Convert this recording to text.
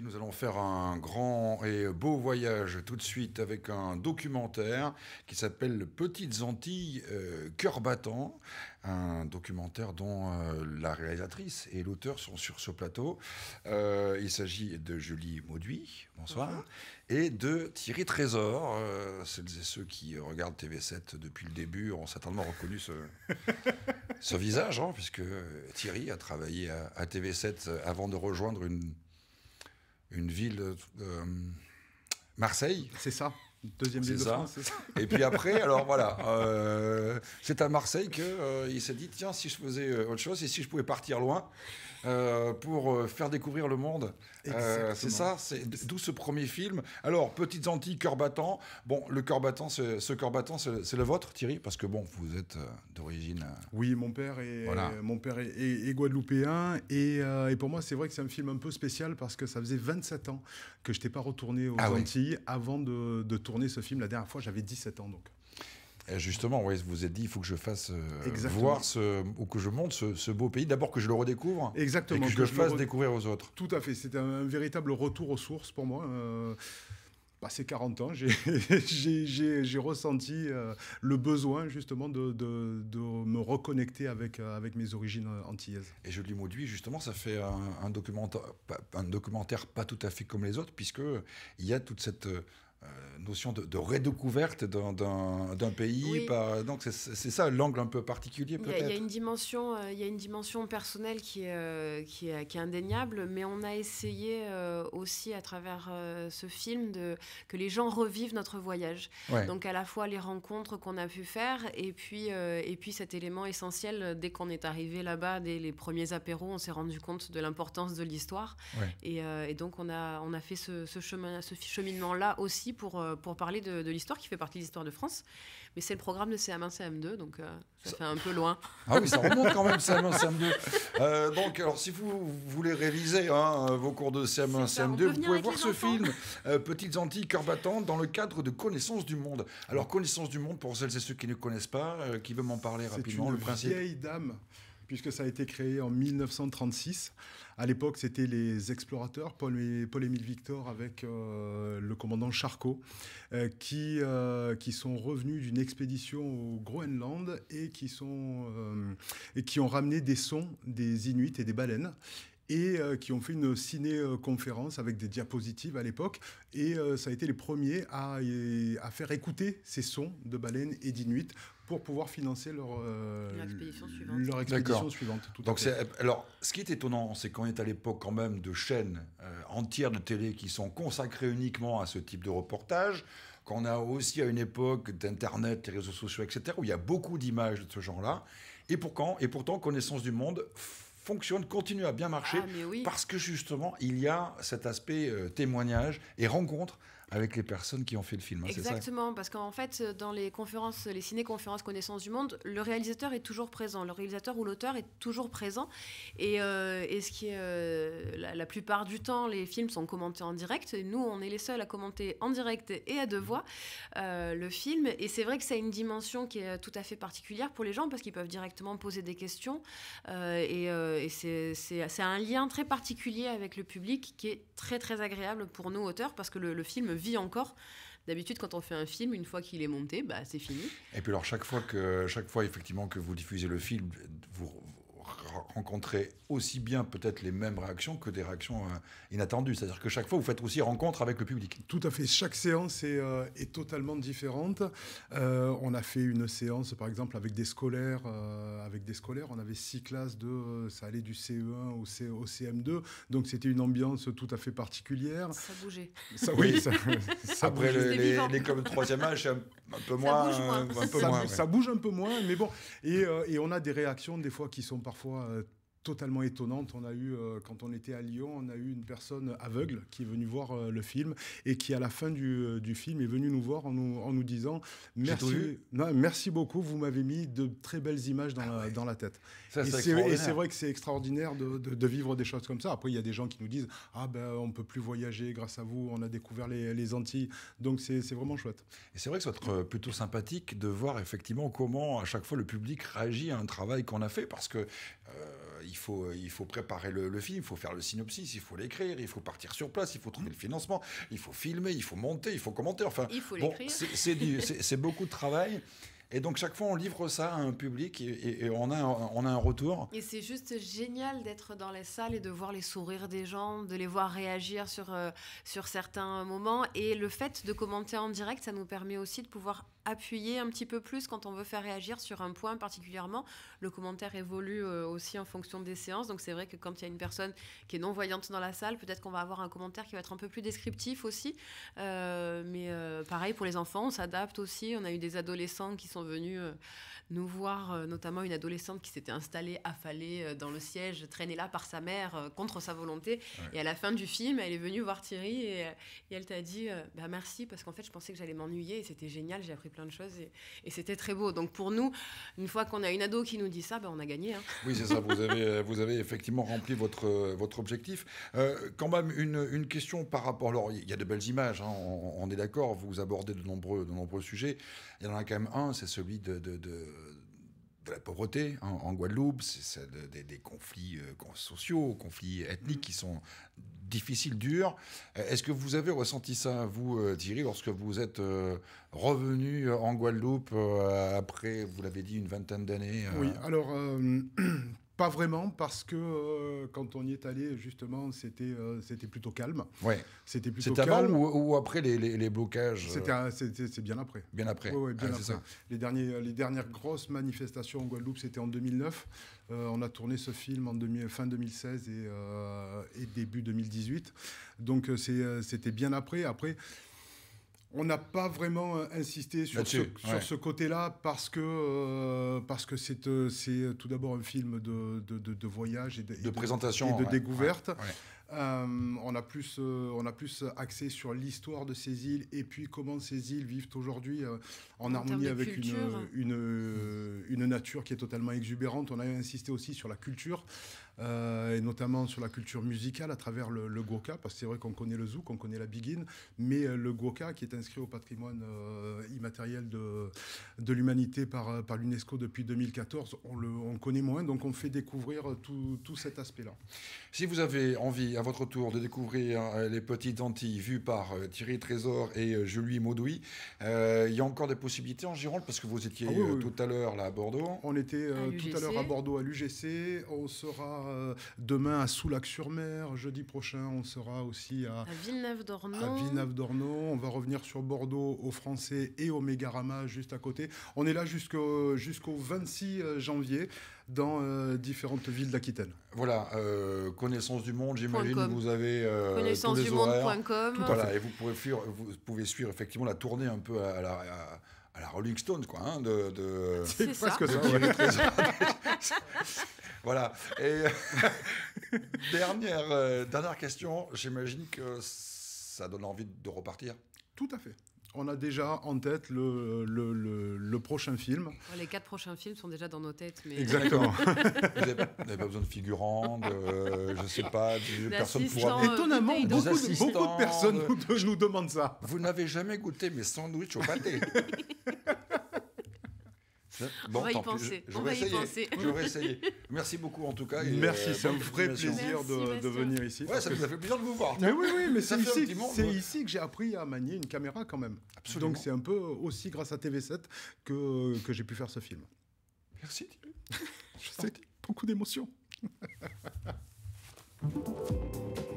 nous allons faire un grand et beau voyage tout de suite avec un documentaire qui s'appelle Petites Antilles, euh, cœur battant, un documentaire dont euh, la réalisatrice et l'auteur sont sur ce plateau. Euh, il s'agit de Julie Mauduit, bonsoir, et de Thierry Trésor. celles et ceux qui regardent TV7 depuis le début ont certainement reconnu ce, ce visage, hein, puisque Thierry a travaillé à TV7 avant de rejoindre une une ville. Euh, Marseille. C'est ça. Deuxième ville de Et puis après, alors voilà, euh, c'est à Marseille qu'il euh, il s'est dit tiens, si je faisais euh, autre chose et si je pouvais partir loin pour faire découvrir le monde. c'est ça, c'est d'où ce premier film. Alors, Petites Antilles, Cœur battant. Bon, le cœur battant, ce cœur battant, c'est le vôtre, Thierry, parce que bon, vous êtes d'origine. Oui, mon père est, mon père est, guadeloupéen et, pour moi, c'est vrai que c'est un film un peu spécial parce que ça faisait 27 ans que je n'étais pas retourné aux ah Antilles avant de, de tourné ce film la dernière fois, j'avais 17 ans donc. justement, vous vous êtes dit, il faut que je fasse euh, voir ce, ou que je monte ce, beau pays. D'abord que je le redécouvre. Exactement. Et que, je fasse découvrir aux autres. Tout à fait. C'est un, véritable retour aux sources pour moi. passé euh, bah, 40 ans, j'ai ressenti euh, le besoin justement de, de, me reconnecter avec, avec, mes origines antillaises. Et je lui Mauduit, justement, ça fait un, documentaire, un documentaire pas tout à fait comme les autres, puisqu'il y a toute cette euh, notion de, redécouverte d'un pays. donc c'est ça l'angle un peu particulier peut-être. Il, y, a une dimension, euh, il y a une dimension personnelle qui est, euh, qui, est, qui est indéniable, mais on a essayé aussi à travers ce film de, que les gens revivent notre voyage. Donc à la fois les rencontres qu'on a pu faire et puis, et puis cet élément essentiel, dès qu'on est arrivé là-bas, dès les premiers apéros, on s'est rendu compte de l'importance de l'histoire. Et, donc on a, on a fait ce, ce, chemin, ce cheminement-là aussi pour, euh, pour parler de, l'histoire qui fait partie de l'histoire de France. Mais c'est le programme de CM1, CM2, donc euh, ça, fait un peu loin. Ah oui, ça remonte quand même, CM1, CM2. Euh, donc, alors, si vous, voulez réviser hein, vos cours de CM1, CM2, vous pouvez voir ce film, Petites Antilles, cœur dans le cadre de Connaissance du Monde. Alors, Connaissance du Monde, pour celles et ceux qui ne connaissent pas, qui veulent m'en parler rapidement, le principe. Vieille dame puisque ça a été créé en 1936. À l'époque, c'était les explorateurs, Paul-Émile Victor avec euh, le commandant Charcot, euh, qui, euh, qui sont revenus d'une expédition au Groenland et qui, sont, et qui ont ramené des sons des Inuits et des baleines et qui ont fait une ciné-conférence avec des diapositives à l'époque. Et ça a été les premiers à, à, faire écouter ces sons de baleines et d'Inuits pour pouvoir financer leur, euh, expédition suivante. Donc eh, alors, ce qui est étonnant, c'est qu'on est à l'époque quand même de chaînes euh, entières de télé qui sont consacrées uniquement à ce type de reportage, qu'on a aussi à une époque d'Internet, des réseaux sociaux, etc., où il y a beaucoup d'images de ce genre-là, et, pourtant, et pourtant Connaissance du Monde fonctionne, continue à bien marcher, ah, parce que justement, il y a cet aspect euh, témoignage et rencontre avec les personnes qui ont fait le film. Hein, Exactement, parce qu'en fait, euh, dans les conférences, les ciné-conférences Connaissance du Monde, le réalisateur est toujours présent, le réalisateur ou l'auteur est toujours présent. Et, euh, ce qui est, euh, la, plupart du temps, les films sont commentés en direct. Et nous, on est les seuls à commenter en direct et à deux voix le film. Et c'est vrai que ça a une dimension qui est tout à fait particulière pour les gens parce qu'ils peuvent directement poser des questions. et, c'est un lien très particulier avec le public qui est très très agréable pour nous auteurs parce que le, le film vit encore. D'habitude, quand on fait un film, une fois qu'il est monté, bah, c'est fini. Et puis alors, chaque fois, que, chaque fois effectivement que vous diffusez le film, vous, rencontrer aussi bien peut-être les mêmes réactions que des réactions euh, inattendues. C'est-à-dire que chaque fois, vous faites aussi rencontre avec le public. Tout à fait. Chaque séance est, euh, totalement différente. Euh, on a fait une séance, par exemple, avec des scolaires. avec des scolaires, on avait six classes de, ça allait du CE1 au, CM2. Donc c'était une ambiance tout à fait particulière. Ça bougeait. oui, ça, Après Les, les, troisième âge, un, peu moins. Ça bouge, Un peu moins ça bouge un peu moins, mais bon. Et, et on a des réactions des fois qui sont parfois moi totalement étonnante. On a eu, euh, quand on était à Lyon, on a eu une personne aveugle qui est venue voir euh, le film et qui, à la fin euh, du, film, est venue nous voir en nous, en nous disant merci, non, merci beaucoup, vous m'avez mis de très belles images dans, ah la, dans la tête. et c'est vrai que c'est extraordinaire de, de, vivre des choses comme ça. Après, il y a des gens qui nous disent ah ben on peut plus voyager grâce à vous, on a découvert les, les Antilles. Donc c'est vraiment chouette. Et c'est vrai que ça va être plutôt sympathique de voir effectivement comment à chaque fois le public réagit à un travail qu'on a fait parce que il, faut, euh, il faut préparer le, film, il faut faire le synopsis, il faut l'écrire, il faut partir sur place, il faut trouver le financement, il faut filmer, il faut monter, il faut commenter. Enfin, bon, c'est beaucoup de travail. Et donc chaque fois, on livre ça à un public et, on, a, on a un retour. Et c'est juste génial d'être dans les salles et de voir les sourires des gens, de les voir réagir sur, euh, sur certains moments. Et le fait de commenter en direct, ça nous permet aussi de pouvoir appuyer un petit peu plus quand on veut faire réagir sur un point particulièrement. Le commentaire évolue euh, aussi en fonction des séances. Donc c'est vrai que quand il y a une personne qui est non-voyante dans la salle, peut-être qu'on va avoir un commentaire qui va être un peu plus descriptif aussi. Euh, mais pareil pour les enfants, on s'adapte aussi. On a eu des adolescents qui sont sont euh, nous voir, euh, notamment une adolescente qui s'était installée affalée euh, dans le siège, traînée là par sa mère contre sa volonté. Et à la fin du film, elle est venue voir Thierry et, elle t'a dit bah, merci parce qu'en fait je pensais que j'allais m'ennuyer et c'était génial, j'ai appris plein de choses et, c'était très beau. Donc pour nous, une fois qu'on a une ado qui nous dit ça, bah, on a gagné. Hein. Oui, c'est ça, vous avez, vous avez effectivement rempli votre, votre objectif. quand même, une, une, question par rapport. Alors, il y a de belles images, hein, on, est d'accord, vous abordez de nombreux, de nombreux sujets. Il y en a quand même un, c'est celui de, de, la pauvreté hein, en Guadeloupe, c'est des, conflits euh, sociaux, conflits ethniques qui sont difficiles, durs. Euh, est-ce que vous avez ressenti ça, vous, euh, Thierry, lorsque vous êtes revenu en Guadeloupe après, vous l'avez dit, une vingtaine d'années Oui, alors Pas vraiment, parce que euh, quand on y est allé, justement, c'était euh, c'était plutôt calme. C'était plutôt calme. avant ou, après les, les, blocages euh C'était C'est bien après. Bien après. Ah, les, derniers, les dernières grosses manifestations en Guadeloupe, c'était en 2009. on a tourné ce film en fin 2016 et, début 2018. Donc c'était bien après. Après, on n'a pas vraiment euh, insisté sur ce, côté-là parce que euh, c'est euh, tout d'abord un film de, voyage et de, présentation et de découverte. on a plus on a plus axé sur l'histoire de ces îles et puis comment ces îles vivent aujourd'hui en, harmonie avec une, une nature qui est totalement exubérante. On a insisté aussi sur la culture. Euh, et notamment sur la culture musicale à travers le, le parce que c'est vrai qu'on connaît le zouk, on connaît la biguine, mais euh, le GOKA qui est inscrit au patrimoine euh, immatériel de, de l'humanité par, par l'UNESCO depuis 2014, on le on connaît moins, donc on fait découvrir tout, tout cet aspect-là. Si vous avez envie à votre tour de découvrir les petites Antilles vues par Thierry Trésor et Julie Maudouy, il y a encore des possibilités en Gironde, parce que vous étiez ah tout à l'heure là à Bordeaux. On était tout à l'heure à Bordeaux à l'UGC, on sera euh, demain à Soulac-sur-Mer. Jeudi prochain, on sera aussi à, à Villeneuve-d'Ornon. on va revenir sur Bordeaux, aux Français et au Mégarama juste à côté. On est là jusqu'au jusqu'au 26 euh, janvier dans euh, différentes villes d'Aquitaine. Voilà, connaissance du monde, j'imagine que vous avez connaissance du monde.com. et vous pouvez, fuir, vous pouvez suivre effectivement la tournée un peu à, la à la Rolling Stone, quoi, hein, de, C'est presque ça. ça Voilà. Et dernière, euh, dernière question, j'imagine que ça donne envie de repartir. Tout à fait. On a déjà en tête le, le, prochain film. Oh, les quatre prochains films sont déjà dans nos têtes. Exactement. vous n'avez pas besoin de figurants, de, euh, je ne sais pas, de personne euh, Étonnamment, beaucoup de, beaucoup de, personnes nous, nous demandent ça. Vous n'avez jamais goûté mes sandwichs au pâté on va y penser. on essayer. Merci beaucoup en tout cas. merci, c'est euh, ça me ferait plaisir de, venir ici. Ouais, ça, me fait plaisir de vous voir. Mais oui, oui, mais c'est ici, c'est ici que j'ai appris à manier une caméra quand même. Absolument. Donc c'est un peu aussi grâce à TV7 que, que j'ai pu faire ce film. Merci. je sais, beaucoup d'émotions.